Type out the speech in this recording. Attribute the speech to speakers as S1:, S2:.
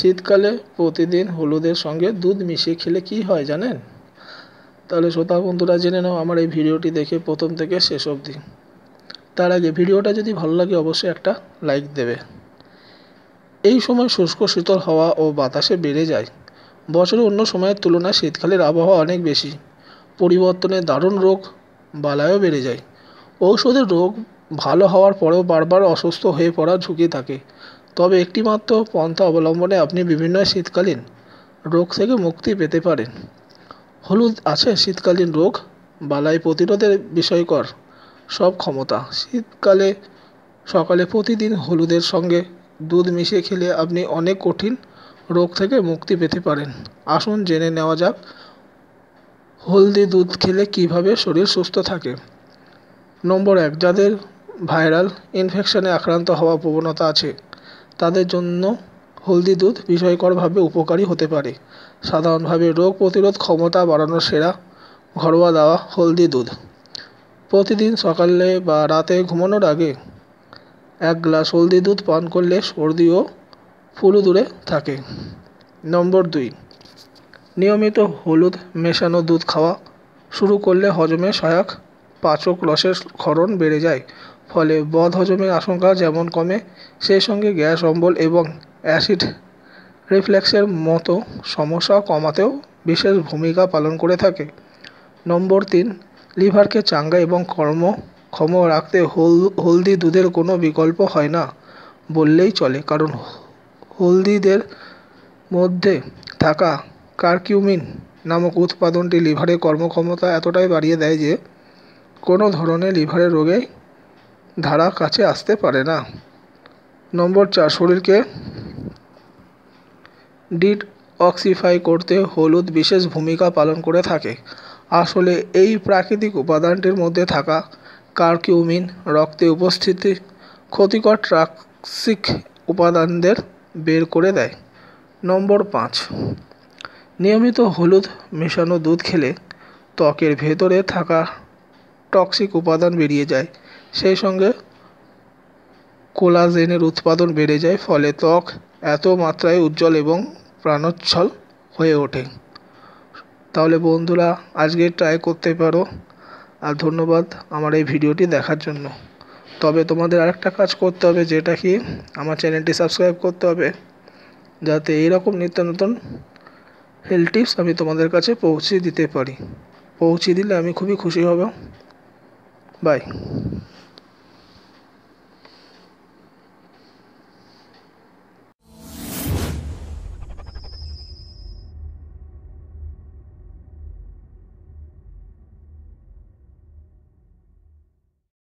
S1: শীতকালে প্রতিদিন হলুদের সঙ্গে দুধ মিশিয়ে খেলে কি হয় জানেন তাহলে শ্রোতা বন্ধুরা জেনে নাও আমার এই ভিডিওটি দেখে প্রথম থেকে শেষ অবধি তার আগে ভিডিওটা যদি ভালো লাগে অবশ্যই একটা লাইক দেবে এই সময় শুষ্ক শীতল হাওয়া ও বাতাসে বেড়ে যায় বছরের অন্য সময়ের তুলনায় শীতকালের আবহাওয়া অনেক বেশি পরিবর্তনে দারুণ রোগ বালাইও বেড়ে যায় ঔষধের রোগ ভালো হওয়ার পরেও বারবার অসুস্থ হয়ে পড়ার ঝুঁকি থাকে তবে একটিমাত্র পন্থা অবলম্বনে আপনি বিভিন্ন শীতকালীন রোগ থেকে মুক্তি পেতে পারেন হলুদ আছে শীতকালীন রোগ বালাই প্রতিরোধের বিষয়কর সব ক্ষমতা শীতকালে সকালে প্রতিদিন হলুদের সঙ্গে দুধ মিশিয়ে খেলে আপনি অনেক কঠিন রোগ থেকে মুক্তি পেতে পারেন আসুন জেনে নেওয়া যাক হলদি দুধ খেলে কিভাবে শরীর সুস্থ থাকে নম্বর এক যাদের ভাইরাল ইনফেকশনে আক্রান্ত হওয়া প্রবণতা আছে তাদের জন্য হলদি দুধ বিষয়করভাবে উপকারী হতে পারে সাধারণভাবে রোগ প্রতিরোধ ক্ষমতা বাড়ানোর সেরা ঘরোয়া দাওয়া হলদি দুধ প্রতিদিন সকালে বা রাতে ঘুমানোর আগে এক গ্লাস হলদি দুধ পান করলে সর্দি ও ফুলু দূরে থাকে নম্বর দুই নিয়মিত হলুদ মেশানো দুধ খাওয়া শুরু করলে হজমে সহায়ক পাচক রসের ক্ষরণ বেড়ে যায় ফলে বদ হজমের আশঙ্কা যেমন কমে সেই সঙ্গে গ্যাস অম্বল এবং অ্যাসিড রিফ্লেক্সের মতো সমস্যা কমাতেও বিশেষ ভূমিকা পালন করে থাকে নম্বর তিন লিভারকে চাঙ্গা এবং কর্মক্ষম রাখতে হলদি দুধের কোনো বিকল্প হয় না বললেই চলে কারণ হলদিদের মধ্যে থাকা কার্কিউমিন নামক উৎপাদনটি লিভারের কর্মক্ষমতা এতটাই বাড়িয়ে দেয় যে কোনো ধরনের লিভারের রোগে ধারা কাছে আসতে পারে না নম্বর চার শরীরকে অক্সিফাই করতে হলুদ বিশেষ ভূমিকা পালন করে থাকে আসলে এই প্রাকৃতিক উপাদানটির মধ্যে থাকা কার্কিউমিন রক্তে উপস্থিতি ক্ষতিকর ট্রাক্সিক উপাদানদের বের করে দেয় নম্বর পাঁচ নিয়মিত হলুদ মেশানো দুধ খেলে ত্বকের ভেতরে থাকা টক্সিক উপাদান বেরিয়ে যায় সেই সঙ্গে কোলাজেনের উৎপাদন বেড়ে যায় ফলে ত্বক এত মাত্রায় উজ্জ্বল এবং প্রাণোচ্ছল হয়ে ওঠে তাহলে বন্ধুরা আজকে ট্রাই করতে পারো আর ধন্যবাদ আমার এই ভিডিওটি দেখার জন্য তবে তোমাদের আরেকটা কাজ করতে হবে যেটা কি আমার চ্যানেলটি সাবস্ক্রাইব করতে হবে যাতে এইরকম নিত্য নতুন হেলথ টিপস আমি তোমাদের কাছে পৌঁছে দিতে পারি পৌঁছে দিলে আমি খুবই খুশি হব বাই